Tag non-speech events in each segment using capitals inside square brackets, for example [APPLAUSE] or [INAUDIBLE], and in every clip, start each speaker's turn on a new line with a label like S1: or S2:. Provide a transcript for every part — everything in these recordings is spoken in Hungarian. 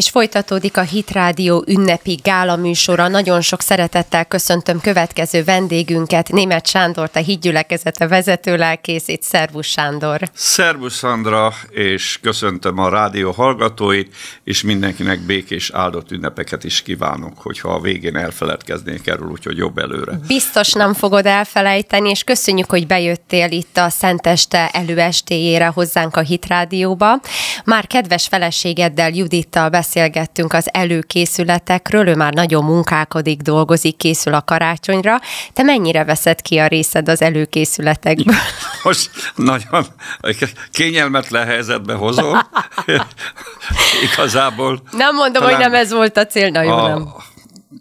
S1: és folytatódik a Hitrádió ünnepi gála műsora. Nagyon sok szeretettel köszöntöm következő vendégünket, Német Sándort, a Hídgyülekezete vezető lelkészét. Szervus Sándor!
S2: Szervus Sandra, és köszöntöm a rádió hallgatóit, és mindenkinek békés áldott ünnepeket is kívánok, hogyha a végén elfeledkeznék erről, úgyhogy jobb előre.
S1: Biztos nem fogod elfelejteni, és köszönjük, hogy bejöttél itt a Szenteste előestéjére hozzánk a Hitrádióba. Már kedves feleségeddel, Judittal beszélünk beszélgettünk az előkészületekről, ő már nagyon munkálkodik, dolgozik, készül a karácsonyra. Te mennyire veszed ki a részed az előkészületekből?
S2: [LAUGHS] Most nagyon kényelmetlen helyzetbe hozom. [LAUGHS] Igazából. Nem mondom, hogy nem
S1: ez volt a cél, nagyon. a, nem.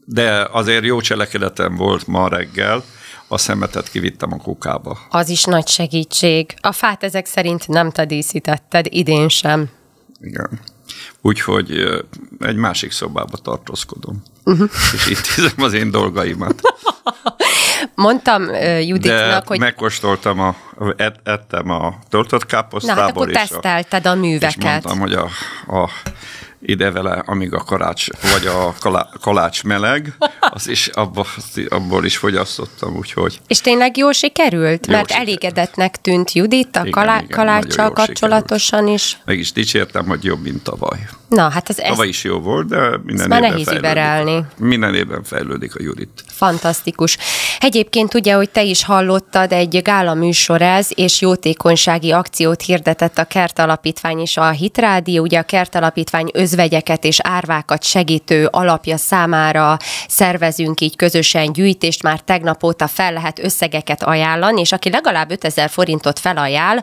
S2: De azért jó cselekedetem volt ma reggel, a szemetet kivittem a kukába.
S1: Az is nagy segítség. A fát ezek szerint nem te díszítetted, idén sem.
S2: Igen. Úgyhogy egy másik szobába tartózkodom. Uh-huh. És itt hiszem az én dolgaimat. [LAUGHS]
S1: Mondtam uh, Juditnak, De hogy...
S2: megkóstoltam, a, et, ettem a töltött káposztából. Na, hát akkor tesztelted
S1: a műveket. És mondtam,
S2: hogy a, a ide vele, amíg a karács, vagy a kalá, kalács meleg, az is abba, abból is fogyasztottam, úgyhogy.
S1: És tényleg jól sikerült? Jó mert sikerült. elégedetnek tűnt Judit a kalá, igen, kalácssal kapcsolatosan sikerült. is.
S2: Meg is dicsértem, hogy jobb, mint tavaly.
S1: Na, hát ez... Tavaly ez,
S2: is jó volt, de minden évben nehéz fejlődik. Iberelni. Minden évben fejlődik a Judit
S1: fantasztikus. Egyébként ugye, hogy te is hallottad, egy gála műsor ez, és jótékonysági akciót hirdetett a Kert Alapítvány és a Hitrádió. Ugye a Kert Alapítvány özvegyeket és árvákat segítő alapja számára szervezünk így közösen gyűjtést, már tegnap óta fel lehet összegeket ajánlani, és aki legalább 5000 forintot felajánl,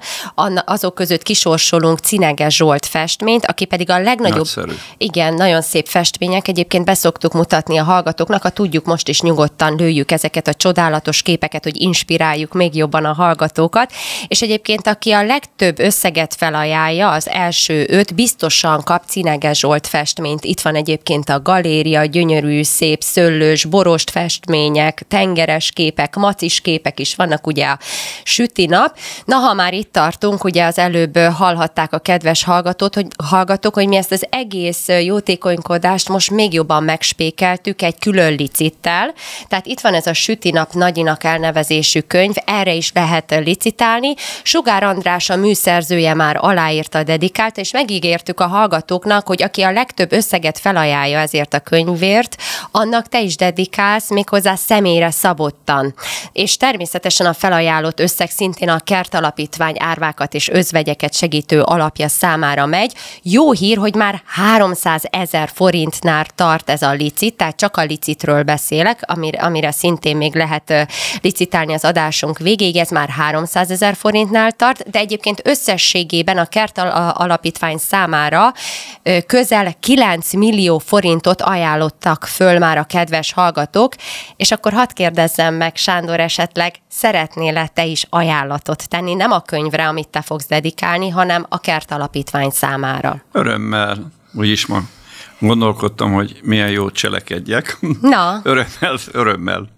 S1: azok között kisorsolunk Cinege Zsolt festményt, aki pedig a legnagyobb... Nagyszerű. Igen, nagyon szép festmények. Egyébként beszoktuk mutatni a hallgatóknak, a tudjuk most is nyugodt nyugodtan lőjük ezeket a csodálatos képeket, hogy inspiráljuk még jobban a hallgatókat. És egyébként, aki a legtöbb összeget felajánlja, az első öt biztosan kap Cinege Zsolt festményt. Itt van egyébként a galéria, gyönyörű, szép, szöllős, borost festmények, tengeres képek, macis képek is vannak, ugye a süti nap. Na, ha már itt tartunk, ugye az előbb hallhatták a kedves hallgatót, hogy, hallgatók, hogy mi ezt az egész jótékonykodást most még jobban megspékeltük egy külön licittel, tehát itt van ez a Süti nap nagyinak elnevezésű könyv, erre is lehet licitálni. Sugár András a műszerzője már aláírta, dedikált és megígértük a hallgatóknak, hogy aki a legtöbb összeget felajánlja ezért a könyvért, annak te is dedikálsz, méghozzá személyre szabottan. És természetesen a felajánlott összeg szintén a Kert Alapítvány árvákat és özvegyeket segítő alapja számára megy. Jó hír, hogy már 300 ezer forintnál tart ez a licit, tehát csak a licitről beszélek, ami amire, amire szintén még lehet licitálni az adásunk végéig, ez már 300 ezer forintnál tart, de egyébként összességében a Kert Alapítvány számára közel 9 millió forintot ajánlottak föl már a kedves hallgatók, és akkor hadd kérdezzem meg, Sándor, esetleg szeretnél-e te is ajánlatot tenni, nem a könyvre, amit te fogsz dedikálni, hanem a Kert Alapítvány számára?
S2: Örömmel, úgyis mondom. Gondolkodtam, hogy milyen jó cselekedjek. Na. örömmel, örömmel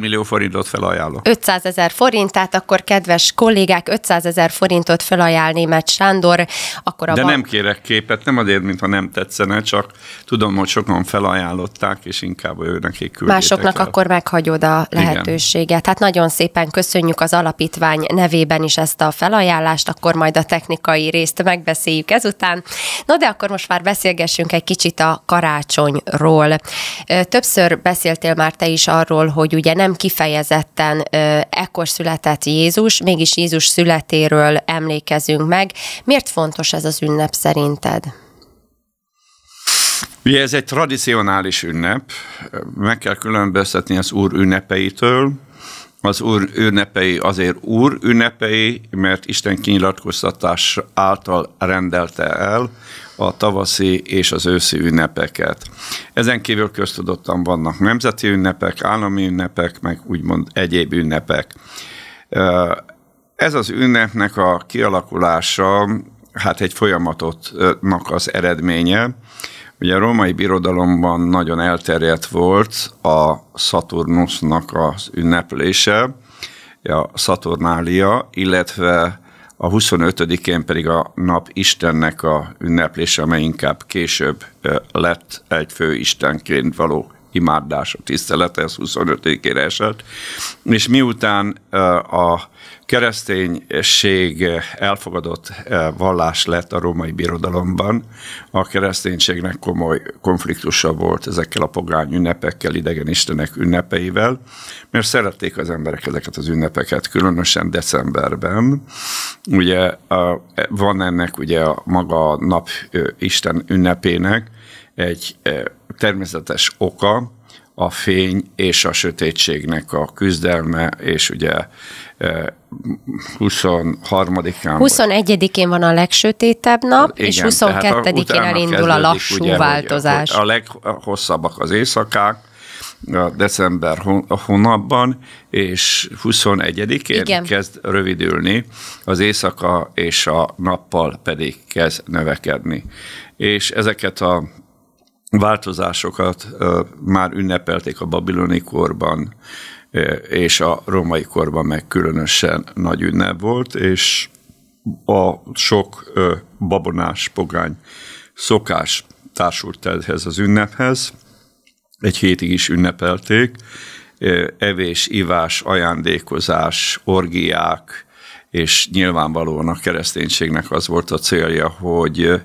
S2: millió forintot felajánlok.
S1: 500 ezer forint, tehát akkor kedves kollégák, 500 ezer forintot felajánl német Sándor. Akkor a De bank... nem
S2: kérek képet, nem azért, mintha nem tetszene, csak tudom, hogy sokan felajánlották, és inkább ő nekik Másoknak el. akkor
S1: meghagyod a lehetőséget. Igen. Hát nagyon szépen köszönjük az alapítvány nevében is ezt a felajánlást, akkor majd a technikai részt megbeszéljük ezután. No, de akkor most már beszélgessünk egy kicsit a karácsonyról. Többször beszéltél már te is arról, hogy hogy ugye nem kifejezetten ekkor született Jézus, mégis Jézus születéről emlékezünk meg. Miért fontos ez az ünnep szerinted?
S2: Ugye ez egy tradicionális ünnep, meg kell különböztetni az Úr ünnepeitől. Az Úr ünnepei azért Úr ünnepei, mert Isten kinyilatkoztatás által rendelte el, a tavaszi és az őszi ünnepeket. Ezen kívül köztudottan vannak nemzeti ünnepek, állami ünnepek, meg úgymond egyéb ünnepek. Ez az ünnepnek a kialakulása hát egy folyamatotnak az eredménye. Ugye a római birodalomban nagyon elterjedt volt a Saturnusnak az ünneplése, a Saturnália, illetve a 25-én pedig a nap Istennek a ünneplése, amely inkább később lett egy Istenként való a tisztelet, ez 25-ére esett. És miután a kereszténység elfogadott eh, vallás lett a római birodalomban. A kereszténységnek komoly konfliktusa volt ezekkel a pogány ünnepekkel, idegen istenek ünnepeivel, mert szerették az emberek ezeket az ünnepeket, különösen decemberben. Ugye van ennek ugye a maga nap Isten ünnepének egy természetes oka, a fény és a sötétségnek a küzdelme, és ugye 23-án.
S1: 21-én van a legsötétebb nap, hát igen, és 22-én elindul a lassú ugye, változás. A
S2: leghosszabbak az éjszakák, a december hónapban, és 21-én Igen. kezd rövidülni, az éjszaka és a nappal pedig kezd növekedni. És ezeket a változásokat már ünnepelték a babiloni korban, és a romai korban meg különösen nagy ünnep volt, és a sok babonás pogány szokás társult ehhez az ünnephez. Egy hétig is ünnepelték. Evés, ivás, ajándékozás, orgiák, és nyilvánvalóan a kereszténységnek az volt a célja, hogy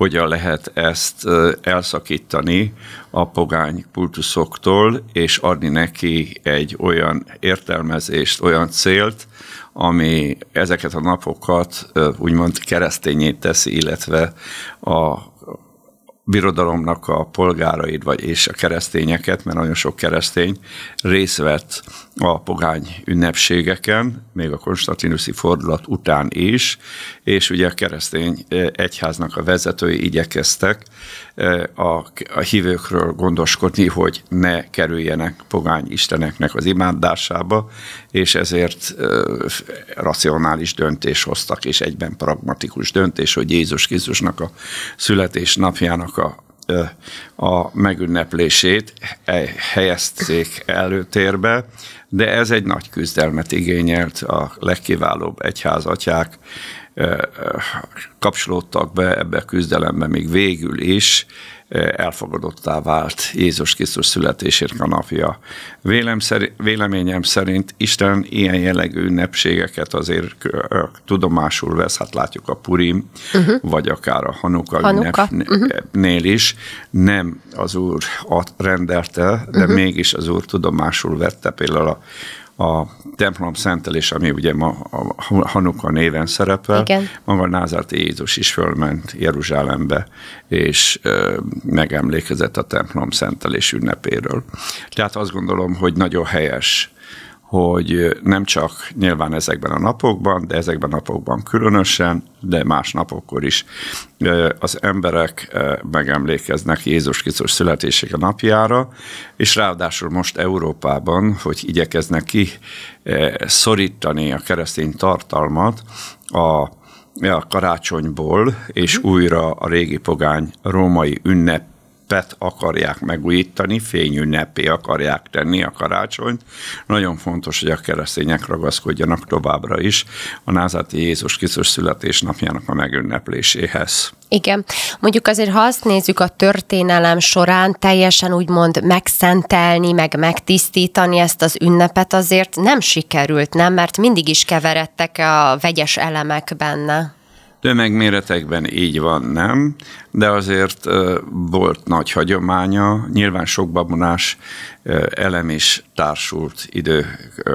S2: hogyan lehet ezt elszakítani a pogány kultuszoktól, és adni neki egy olyan értelmezést, olyan célt, ami ezeket a napokat úgymond keresztényét teszi, illetve a, birodalomnak a polgáraid, vagy és a keresztényeket, mert nagyon sok keresztény részt vett a pogány ünnepségeken, még a konstantinuszi fordulat után is, és ugye a keresztény e, egyháznak a vezetői igyekeztek e, a, a hívőkről gondoskodni, hogy ne kerüljenek pogány isteneknek az imádásába, és ezért e, racionális döntés hoztak, és egyben pragmatikus döntés, hogy Jézus Krisztusnak a születés napjának a, a megünneplését e, helyezték előtérbe, de ez egy nagy küzdelmet igényelt, a legkiválóbb egyházatyák kapcsolódtak be ebbe a küzdelembe még végül is, elfogadottá vált Jézus Krisztus születésért a napja. Vélem véleményem szerint Isten ilyen jellegű ünnepségeket azért tudomásul vesz, hát látjuk a Purim, uh-huh. vagy akár a Hanuka, Hanuka. ünnepnél mhm. uh-huh. is. Nem az Úr rendelte, de uh-huh. mégis az Úr tudomásul vette például a a templom szentelés, ami ugye ma a Hanuka néven szerepel, Igen. maga Názárt Jézus is fölment Jeruzsálembe, és ö, megemlékezett a templom szentelés ünnepéről. Tehát azt gondolom, hogy nagyon helyes hogy nem csak nyilván ezekben a napokban, de ezekben a napokban különösen, de más napokkor is az emberek megemlékeznek Jézus Krisztus születésének napjára, és ráadásul most Európában, hogy igyekeznek ki szorítani a keresztény tartalmat a a karácsonyból, és mhm. újra a régi pogány római ünnep ünnepet akarják megújítani, fényünnepé akarják tenni a karácsonyt. Nagyon fontos, hogy a keresztények ragaszkodjanak továbbra is a názati Jézus Krisztus születésnapjának a megünnepléséhez.
S1: Igen. Mondjuk azért, ha azt nézzük a történelem során, teljesen úgymond megszentelni, meg megtisztítani ezt az ünnepet azért nem sikerült, nem? Mert mindig is keveredtek a vegyes elemek benne.
S2: Tömegméretekben így van, nem, de azért volt nagy hagyománya, nyilván sok babonás elem is társult idő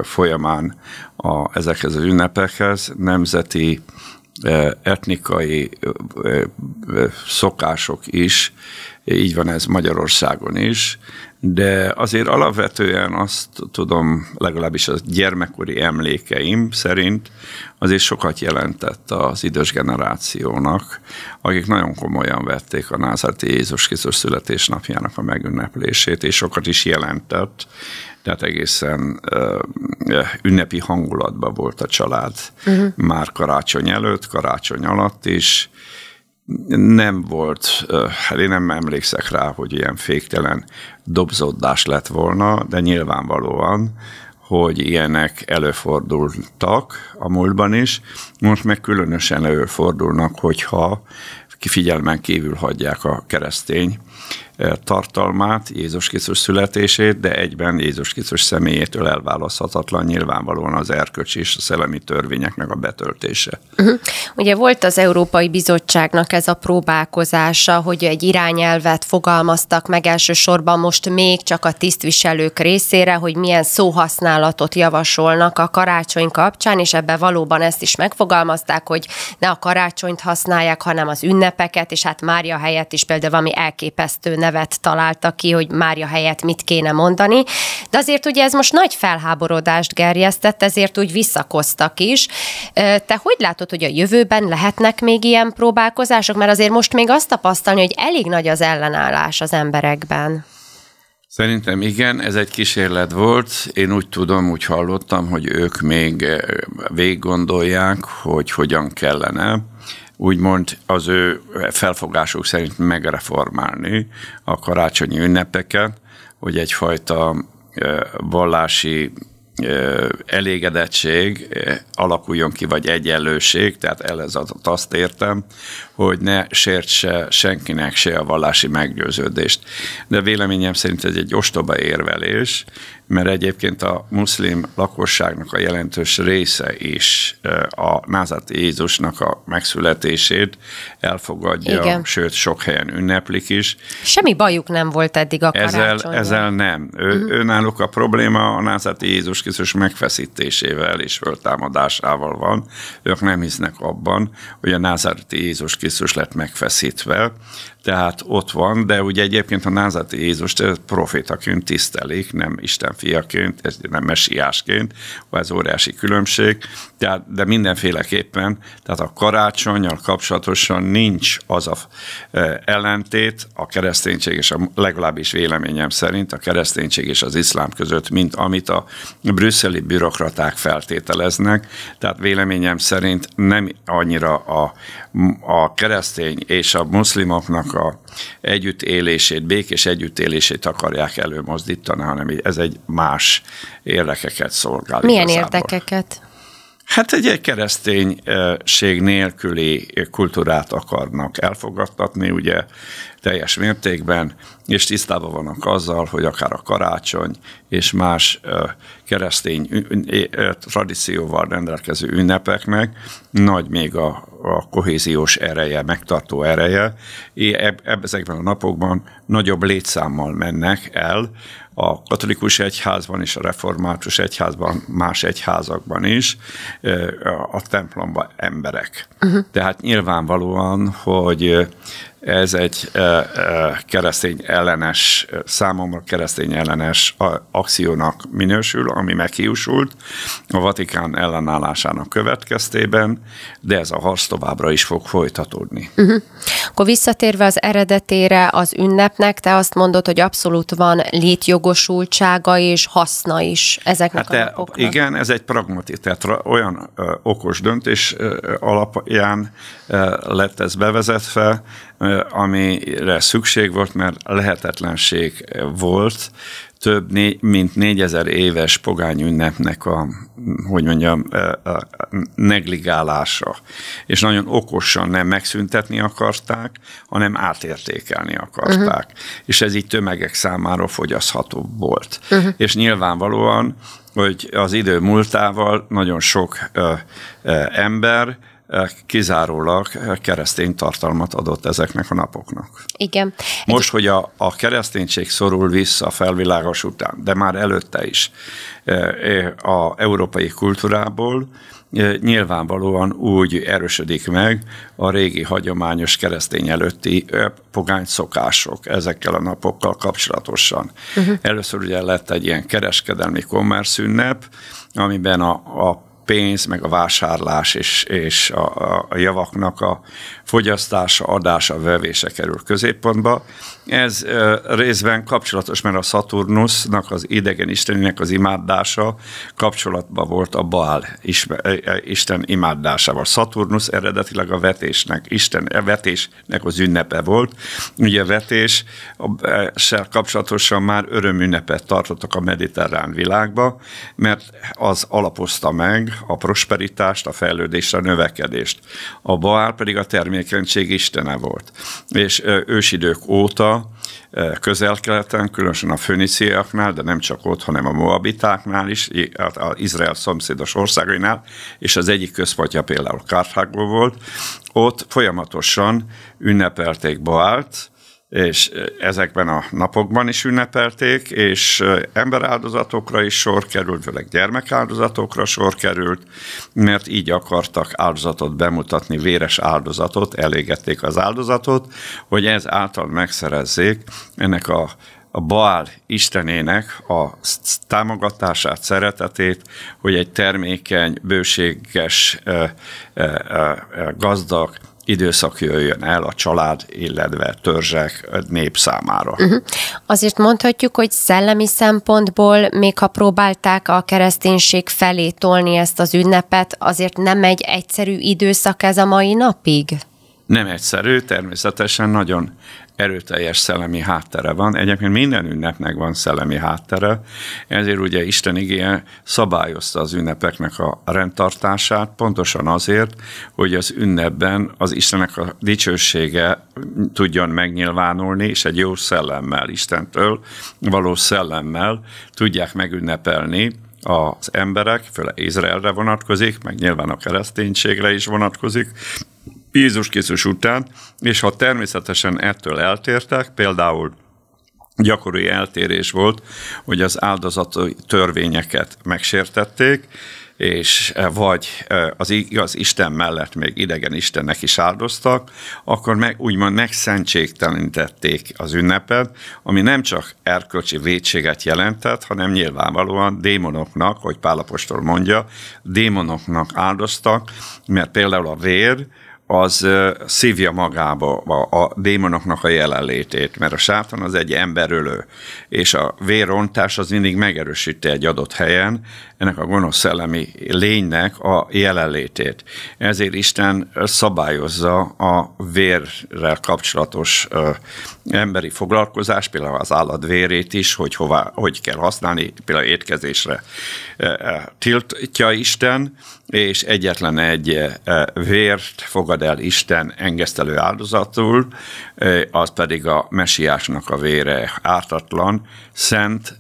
S2: folyamán a, ezekhez az ünnepekhez, nemzeti etnikai szokások is, így van ez Magyarországon is, de azért alapvetően azt tudom, legalábbis a gyermekkori emlékeim szerint, azért sokat jelentett az idős generációnak, akik nagyon komolyan vették a názati Jézus Krisztus születésnapjának a megünneplését, és sokat is jelentett, tehát egészen ö, ünnepi hangulatban volt a család uh-huh. már karácsony előtt, karácsony alatt is, nem volt, hát én nem emlékszek rá, hogy ilyen féktelen dobzódás lett volna, de nyilvánvalóan, hogy ilyenek előfordultak a múltban is, most meg különösen előfordulnak, hogyha figyelmen kívül hagyják a keresztény tartalmát, Jézus Krisztus születését, de egyben Jézus Krisztus személyétől elválaszthatatlan nyilvánvalóan az erkölcsi és a szellemi törvényeknek a betöltése.
S1: Uh-huh. Ugye volt az Európai Bizottságnak ez a próbálkozása, hogy egy irányelvet fogalmaztak meg elsősorban most még csak a tisztviselők részére, hogy milyen szóhasználatot javasolnak a karácsony kapcsán, és ebbe valóban ezt is megfogalmazták, hogy ne a karácsonyt használják, hanem az ünnepeket, és hát Mária helyett is például valami elképesztő nevet találta ki, hogy Mária helyett mit kéne mondani, de azért ugye ez most nagy felháborodást gerjesztett, ezért úgy visszakoztak is. Te hogy látod, hogy a jövőben lehetnek még ilyen próbálkozások? Mert azért most még azt tapasztalni, hogy elég nagy az ellenállás az emberekben.
S2: Szerintem igen, ez egy kísérlet volt. Én úgy tudom, úgy hallottam, hogy ők még gondolják, hogy hogyan kellene úgymond az ő felfogásuk szerint megreformálni a karácsonyi ünnepeket, hogy egyfajta vallási elégedettség alakuljon ki, vagy egyenlőség, tehát elezatot azt értem, hogy ne sértse senkinek se a vallási meggyőződést. De véleményem szerint ez egy ostoba érvelés, mert egyébként a muszlim lakosságnak a jelentős része is a Názati Jézusnak a megszületését elfogadja, Igen. sőt sok helyen ünneplik is.
S1: Semmi bajuk nem volt eddig a ezzel, ezzel
S2: nem. Ő, uh-huh. ő náluk a probléma a Názati Jézus Krisztus megfeszítésével és föltámadásával van. Ők nem hisznek abban, hogy a Názati Jézus Krisztus lett megfeszítve, tehát ott van, de ugye egyébként a názati Jézust profétaként tisztelik, nem Isten fiaként, ez nem messiásként, ez óriási különbség, de de mindenféleképpen, tehát a karácsonyal kapcsolatosan nincs az a e, ellentét a kereszténység és a legalábbis véleményem szerint a kereszténység és az iszlám között, mint amit a brüsszeli bürokraták feltételeznek, tehát véleményem szerint nem annyira a, a keresztény és a muszlimoknak a együttélését, békés együttélését akarják előmozdítani, hanem ez egy más érdekeket szolgál. Milyen igazából. érdekeket? Hát egy, egy kereszténység nélküli kultúrát akarnak elfogadtatni, ugye teljes mértékben, és tisztában vannak azzal, hogy akár a karácsony és más keresztény tradícióval rendelkező ünnepeknek nagy még a, a kohéziós ereje, megtartó ereje. Ezekben a napokban nagyobb létszámmal mennek el a katolikus egyházban és a református egyházban, más egyházakban is, a templomba emberek. Uh-huh. Tehát nyilvánvalóan, hogy ez egy keresztény ellenes, számomra keresztény ellenes akciónak minősül, ami meghiúsult a Vatikán ellenállásának következtében, de ez a harc továbbra is fog folytatódni.
S1: Uh-huh. Akkor visszatérve az eredetére, az ünnepnek, te azt mondod, hogy abszolút van létjogosultsága és haszna is ezeknek hát a e,
S2: napoknak. Igen, ez egy pragmatikus, tehát olyan ö, okos döntés ö, alapján ö, lett ez bevezetve, amire szükség volt, mert lehetetlenség volt több mint négyezer éves pogány ünnepnek a, hogy mondjam, a negligálása. És nagyon okosan nem megszüntetni akarták, hanem átértékelni akarták. Uh-huh. És ez így tömegek számára fogyasztható volt. Uh-huh. És nyilvánvalóan, hogy az idő múltával nagyon sok ö, ö, ember, kizárólag keresztény tartalmat adott ezeknek a napoknak.
S1: Igen. Most,
S2: hogy a, a kereszténység szorul vissza a felvilágos után, de már előtte is a európai kultúrából, nyilvánvalóan úgy erősödik meg a régi hagyományos keresztény előtti pogány szokások ezekkel a napokkal kapcsolatosan. Uh-huh. Először ugye lett egy ilyen kereskedelmi kommersz ünnep, amiben a, a pénz, meg a vásárlás és, és a, a javaknak a fogyasztása, adása, vevése kerül középpontba. Ez részben kapcsolatos, mert a Szaturnusznak, az idegen istenének az imádása kapcsolatban volt a Baál isten imádásával. Szaturnusz eredetileg a vetésnek, isten, a vetésnek az ünnepe volt. Ugye a vetés kapcsolatosan már örömünnepet tartottak a mediterrán világba, mert az alapozta meg a prosperitást, a fejlődést, a növekedést. A Baál pedig a termékenység istene volt. És ősidők óta Eh, közel-keleten, különösen a föníciaknál, de nem csak ott, hanem a moabitáknál is, hát az Izrael szomszédos országainál, és az egyik központja például Kárthágó volt, ott folyamatosan ünnepelték Baalt és ezekben a napokban is ünnepelték, és emberáldozatokra is sor került, főleg gyermekáldozatokra sor került, mert így akartak áldozatot bemutatni, véres áldozatot, elégették az áldozatot, hogy ez által megszerezzék ennek a a Baal istenének a támogatását, szeretetét, hogy egy termékeny, bőséges, gazdag időszak jöjjön el a család, illetve törzsek nép számára. Uh-huh.
S1: Azért mondhatjuk, hogy szellemi szempontból, még ha próbálták a kereszténység felé tolni ezt az ünnepet, azért nem egy egyszerű időszak ez a mai napig?
S2: Nem egyszerű, természetesen nagyon erőteljes szellemi háttere van. Egyébként minden ünnepnek van szellemi háttere, ezért ugye Isten igéje szabályozta az ünnepeknek a rendtartását, pontosan azért, hogy az ünnepben az Istennek a dicsősége tudjon megnyilvánulni, és egy jó szellemmel, Istentől való szellemmel tudják megünnepelni az emberek, főleg Izraelre vonatkozik, meg nyilván a kereszténységre is vonatkozik, Jézus Krisztus után, és ha természetesen ettől eltértek, például gyakori eltérés volt, hogy az áldozat törvényeket megsértették, és e, vagy e, az igaz Isten mellett még idegen Istennek is áldoztak, akkor meg, úgymond megszentségtelenítették az ünnepet, ami nem csak erkölcsi vétséget jelentett, hanem nyilvánvalóan démonoknak, hogy Pálapostól mondja, démonoknak áldoztak, mert például a vér, az e, szívja magába a, a démonoknak a jelenlétét, mert a sátán az egy emberölő, és a vérontás az mindig megerősíti egy adott helyen, ennek a gonosz szellemi lénynek a jelenlétét. Ezért Isten szabályozza a vérrel kapcsolatos emberi foglalkozást, például az állat vérét is, hogy hová, hogy kell használni, például étkezésre tiltja Isten, és egyetlen egy vért fogad el Isten engesztelő áldozatul, az pedig a mesiásnak a vére ártatlan, szent,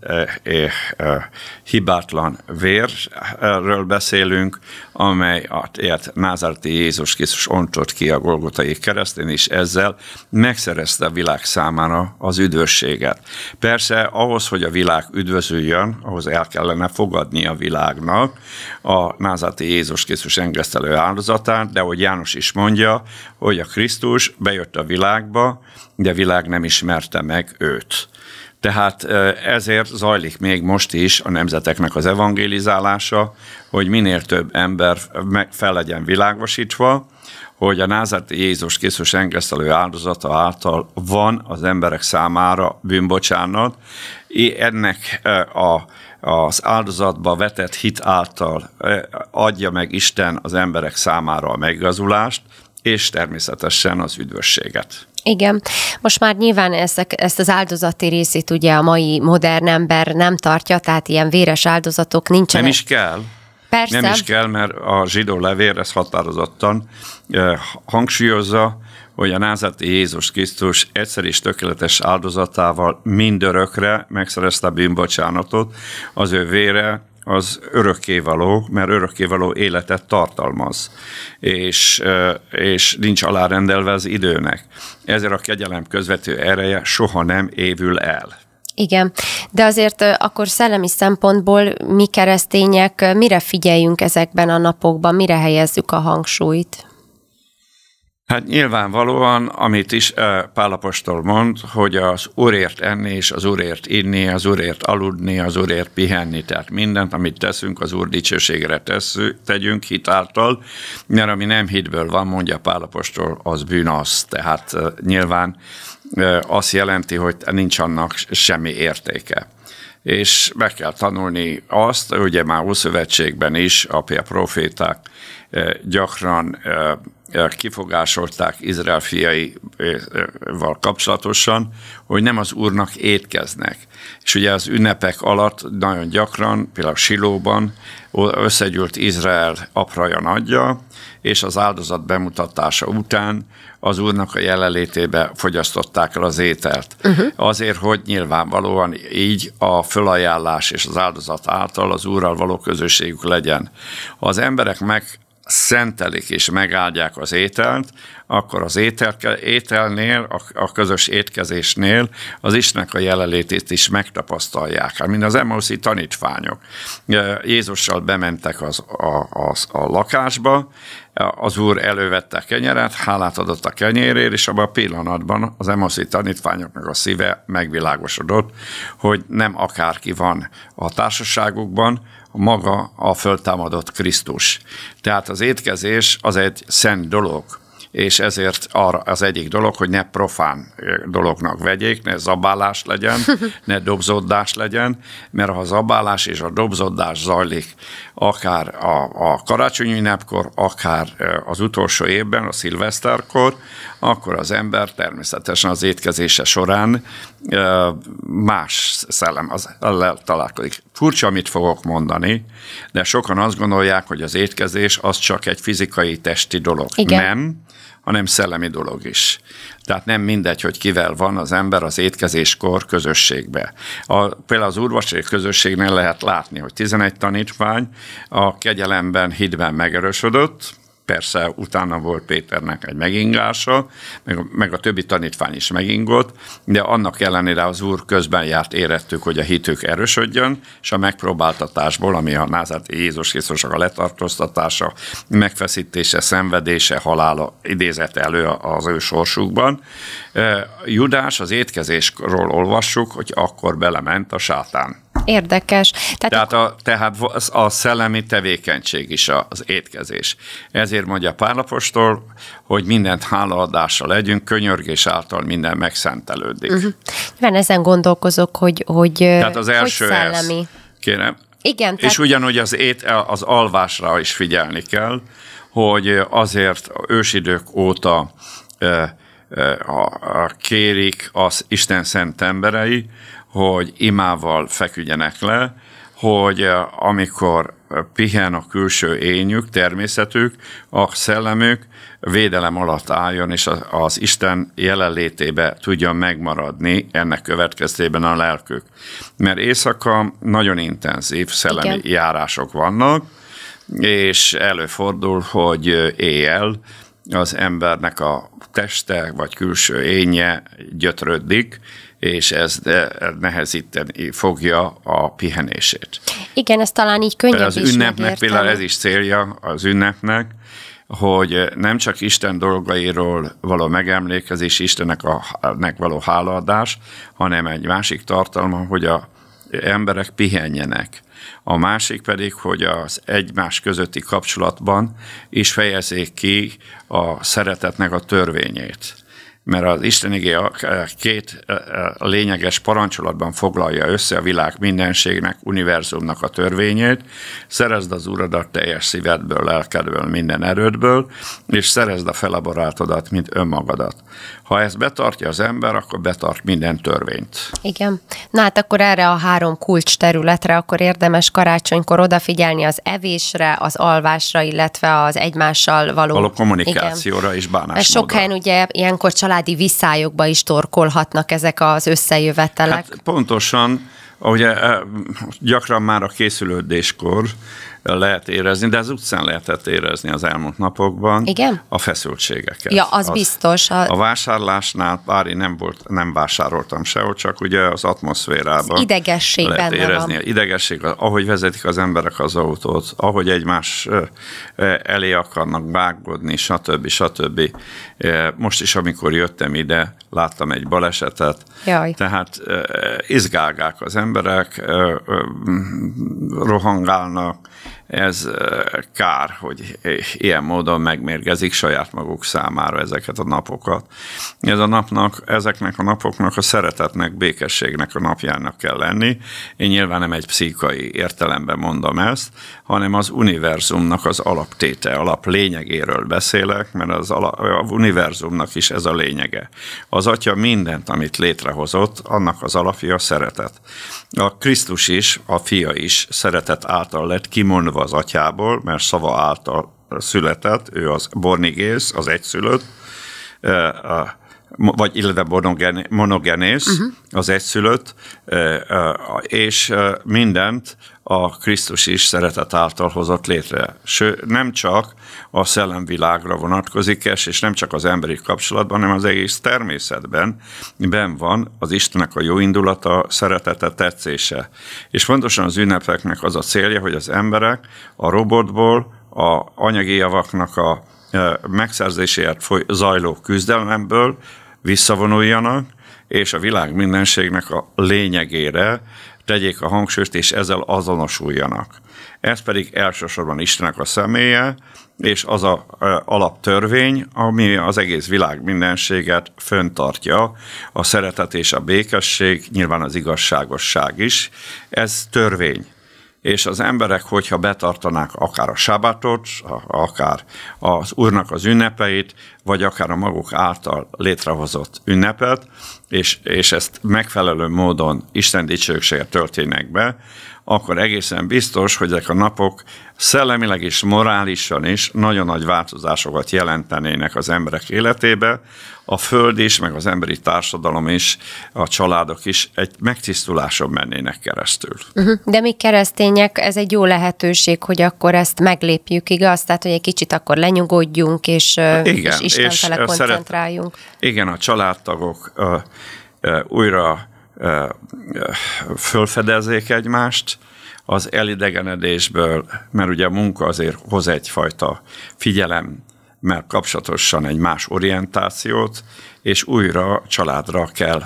S2: hibátlan vér vérről beszélünk, amely ért Názárti Jézus Krisztus ontott ki a Golgotai keresztén, és ezzel megszerezte a világ számára az üdvösséget. Persze ahhoz, hogy a világ üdvözüljön, ahhoz el kellene fogadni a világnak a Názárti Jézus Krisztus engesztelő áldozatát, de ahogy János is mondja, hogy a Krisztus bejött a világba, de a világ nem ismerte meg őt. Tehát ezért zajlik még most is a nemzeteknek az evangélizálása, hogy minél több ember fel legyen világosítva, hogy a názárti Jézus Krisztus engesztelő áldozata által van az emberek számára bűnbocsánat. Ennek a, az áldozatba vetett hit által adja meg Isten az emberek számára a megazulást, és természetesen az üdvösséget.
S1: Igen. Most már nyilván ezek, ezt az áldozati részét ugye a mai modern ember nem tartja, tehát ilyen véres áldozatok nincsenek. Nem is kell. Persze. Nem is
S2: kell, mert a zsidó levél ezt határozottan eh, hangsúlyozza, hogy a názati Jézus Krisztus egyszer is tökéletes áldozatával mindörökre megszerezte a bűnbocsánatot, az ő vére az örökkévaló, mert örökkévaló életet tartalmaz, és, és nincs alárendelve az időnek. Ezért a kegyelem közvető ereje soha nem évül el.
S1: Igen, de azért akkor szellemi szempontból mi keresztények mire figyeljünk ezekben a napokban, mire helyezzük a hangsúlyt?
S2: Hát nyilvánvalóan, amit is eh, Pálapostól mond, hogy az Úrért enni és az Úrért inni, az Úrért aludni, az Úrért pihenni, tehát mindent, amit teszünk, az Úr dicsőségre tesszük, tegyünk hitáltal, mert ami nem hitből van, mondja Pálapostól, az bűn az. Tehát eh, nyilván eh, azt jelenti, hogy nincs annak semmi értéke és meg kell tanulni azt, ugye már Ószövetségben is a proféták gyakran kifogásolták Izrael fiaival kapcsolatosan, hogy nem az úrnak étkeznek. És ugye az ünnepek alatt nagyon gyakran, például Silóban összegyűlt Izrael apraja nagyja, és az áldozat bemutatása után az úrnak a jelenlétébe fogyasztották el az ételt. Uh-huh. Azért, hogy nyilvánvalóan így a fölajánlás és az áldozat által az úrral való közösségük legyen. Ha az emberek meg szentelik és megáldják az ételt, akkor az étel, ételnél, a, a közös étkezésnél az Istennek a jelenlétét is megtapasztalják. Hát, mint az emmauszi tanítványok. Jézussal bementek az, a, az, a lakásba, az úr elővette a kenyeret, hálát adott a kenyérért, és abban a pillanatban az emoszi tanítványoknak a szíve megvilágosodott, hogy nem akárki van a társaságukban, maga a föltámadott Krisztus. Tehát az étkezés az egy szent dolog, és ezért arra az egyik dolog, hogy ne profán dolognak vegyék, ne zabálás legyen, [LAUGHS] ne dobzódás legyen, mert ha zabálás és a dobzódás zajlik, akár a, a karácsonyi ünnepkor, akár az utolsó évben, a szilveszterkor, akkor az ember természetesen az étkezése során más szellem az ellen találkozik. Furcsa, amit fogok mondani, de sokan azt gondolják, hogy az étkezés az csak egy fizikai, testi dolog. Igen. Nem, hanem szellemi dolog is. Tehát nem mindegy, hogy kivel van az ember az étkezéskor közösségbe. A, például az úrvasi közösségnél lehet látni, hogy 11 tanítvány a kegyelemben, hitben megerősödött, persze utána volt Péternek egy megingása, meg, meg a többi tanítvány is megingott, de annak ellenére az úr közben járt, érettük, hogy a hitük erősödjön, és a megpróbáltatásból, ami a názát Jézus Krisztusnak a letartóztatása, megfeszítése, szenvedése, halála idézett elő az ő sorsukban. E, Judás az étkezésről olvassuk, hogy akkor belement a sátán
S1: Érdekes. Tehát,
S2: tehát, a, tehát a szellemi tevékenység is az étkezés. Ezért mondja Pálapostól, hogy mindent hálaadással legyünk, könyörgés által minden megszentelődik. Uh-huh. Mhm.
S1: Van ezen gondolkozok, hogy, hogy, tehát az első hogy szellemi.
S2: Ez, kérem. Igen. Tehát... És ugyanúgy az, ét, az alvásra is figyelni kell, hogy azért ősidők óta kérik az Isten szent emberei, hogy imával feküdjenek le, hogy eh, amikor eh, pihen a külső ényük, természetük, a szellemük védelem alatt álljon, és az, Isten jelenlétébe tudjon megmaradni ennek következtében a lelkük. Mert éjszaka nagyon intenzív szellemi Igen. járások vannak, és előfordul, hogy eh, éjjel az embernek a teste vagy külső énje gyötrődik, és ez nehezíteni fogja a pihenését.
S1: Igen, ez talán így könnyebb Az ünnepnek megérteni. például ez
S2: is célja az ünnepnek, hogy nem csak Isten dolgairól való megemlékezés, Istennek a, nek való hálaadás, hanem egy másik tartalma, hogy a emberek pihenjenek. A másik pedig, hogy az egymás közötti kapcsolatban is fejezzék ki a szeretetnek a törvényét mert az Isten a két lényeges parancsolatban foglalja össze a világ mindenségnek, univerzumnak a törvényét, szerezd az uradat teljes szívedből, lelkedből, minden erődből, és szerezd a felabarátodat, mint önmagadat. Ha ezt betartja az ember, akkor betart minden törvényt.
S1: Igen. Na hát akkor erre a három kulcs területre akkor érdemes karácsonykor odafigyelni az evésre, az alvásra, illetve az egymással való, való kommunikációra
S2: Igen. és bánásmódra. sok
S1: helyen ugye ilyenkor család családi viszályokba is torkolhatnak ezek az összejövetelek.
S2: Hát pontosan, ugye eh, gyakran már a készülődéskor lehet érezni, de az utcán lehetett érezni az elmúlt napokban. Igen? A feszültségeket. Ja, az, az
S1: biztos. A... a
S2: vásárlásnál, bár én nem, volt, nem vásároltam sehol, csak ugye az atmoszférában. Az idegesség lehet benne érezni. Van. Idegesség, ahogy vezetik az emberek az autót, ahogy egymás elé akarnak vágodni, stb. stb. Most is, amikor jöttem ide, láttam egy balesetet. Jaj. Tehát izgálgák az emberek, rohangálnak, ez kár, hogy ilyen módon megmérgezik saját maguk számára ezeket a napokat. Ez a napnak, ezeknek a napoknak a szeretetnek, békességnek a napjának kell lenni. Én nyilván nem egy pszichai értelemben mondom ezt, hanem az univerzumnak az alaptéte, alap lényegéről beszélek, mert az ala, az univerzumnak is ez a lényege. Az atya mindent, amit létrehozott, annak az alapja a szeretet. A Krisztus is, a fia is szeretet által lett kimondva szülve az atyából, mert Szava által született, ő az bornigész, az egyszülött, vagy illetve monogenész, uh-huh. az egyszülött, és mindent a Krisztus is szeretet által hozott létre. Ső, nem csak a szellemvilágra vonatkozik ez, és nem csak az emberi kapcsolatban, hanem az egész természetben ben van az Istennek a jó indulata, szeretete, tetszése. És pontosan az ünnepeknek az a célja, hogy az emberek a robotból, a anyagi javaknak a e, megszerzéséért foly, zajló küzdelemből visszavonuljanak, és a világ mindenségnek a lényegére tegyék a hangsúlyt, és ezzel azonosuljanak. Ez pedig elsősorban Istenek a személye, és az a alaptörvény, ami az egész világ mindenséget föntartja, a szeretet és a békesség, nyilván az igazságosság is. Ez törvény, és az emberek, hogyha betartanák akár a sábátot, akár az Úrnak az ünnepeit, vagy akár a maguk által létrehozott ünnepet, és, és ezt megfelelő módon Isten dicsősége történnek be, akkor egészen biztos, hogy ezek a napok szellemileg és morálisan is nagyon nagy változásokat jelentenének az emberek életébe. A föld is, meg az emberi társadalom is, a családok is egy megtisztuláson mennének keresztül.
S1: Mhm. De mi keresztények, ez egy jó lehetőség, hogy akkor ezt meglépjük, igaz? Tehát, hogy egy kicsit akkor lenyugodjunk, és, igen, és Isten és koncentráljunk.
S2: Szeret, igen, a családtagok újra fölfedezzék egymást, az elidegenedésből, mert ugye a munka azért hoz egyfajta figyelem, mert kapcsolatosan egy más orientációt, és újra családra kell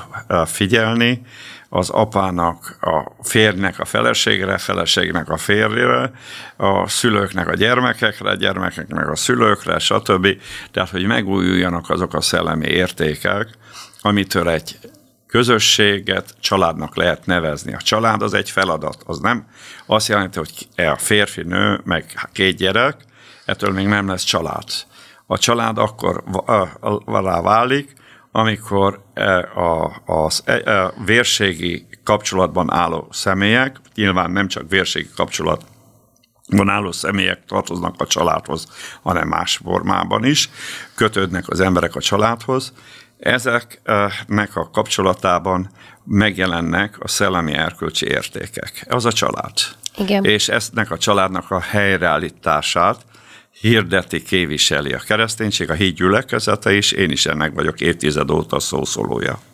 S2: figyelni, az apának, a férjnek a feleségre, feleségnek a férjére, a szülőknek a gyermekekre, a gyermekeknek a szülőkre, stb. Tehát, hogy megújuljanak azok a szellemi értékek, amitől egy közösséget családnak lehet nevezni. A család az egy feladat, az nem azt jelenti, hogy e a férfi, nő, meg két gyerek, ettől még nem lesz család. A család akkor valá válik, amikor e, az e, e, vérségi kapcsolatban álló személyek, nyilván nem csak vérségi kapcsolat van álló személyek tartoznak a családhoz, hanem más formában is, kötődnek az emberek a családhoz, Ezeknek a kapcsolatában megjelennek a szellemi erkölcsi értékek. Az a család. Igen. És eztnek a családnak a helyreállítását hirdeti, képviseli a kereszténység, a híd gyülekezete is, én is ennek vagyok évtized óta szószólója.